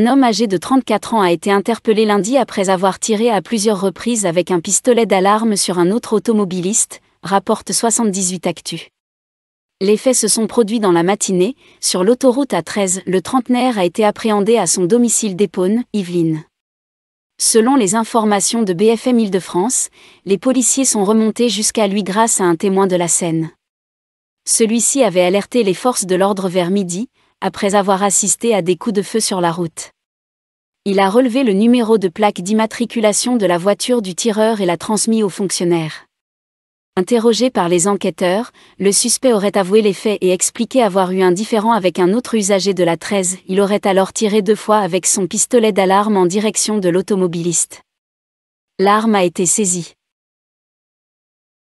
Un homme âgé de 34 ans a été interpellé lundi après avoir tiré à plusieurs reprises avec un pistolet d'alarme sur un autre automobiliste, rapporte 78 Actu. Les faits se sont produits dans la matinée, sur l'autoroute A13, le trentenaire a été appréhendé à son domicile d'Épône, Yvelines. Selon les informations de BFM Île-de-France, les policiers sont remontés jusqu'à lui grâce à un témoin de la scène. Celui-ci avait alerté les forces de l'ordre vers midi, après avoir assisté à des coups de feu sur la route. Il a relevé le numéro de plaque d'immatriculation de la voiture du tireur et l'a transmis au fonctionnaire. Interrogé par les enquêteurs, le suspect aurait avoué les faits et expliqué avoir eu un différend avec un autre usager de la 13. Il aurait alors tiré deux fois avec son pistolet d'alarme en direction de l'automobiliste. L'arme a été saisie.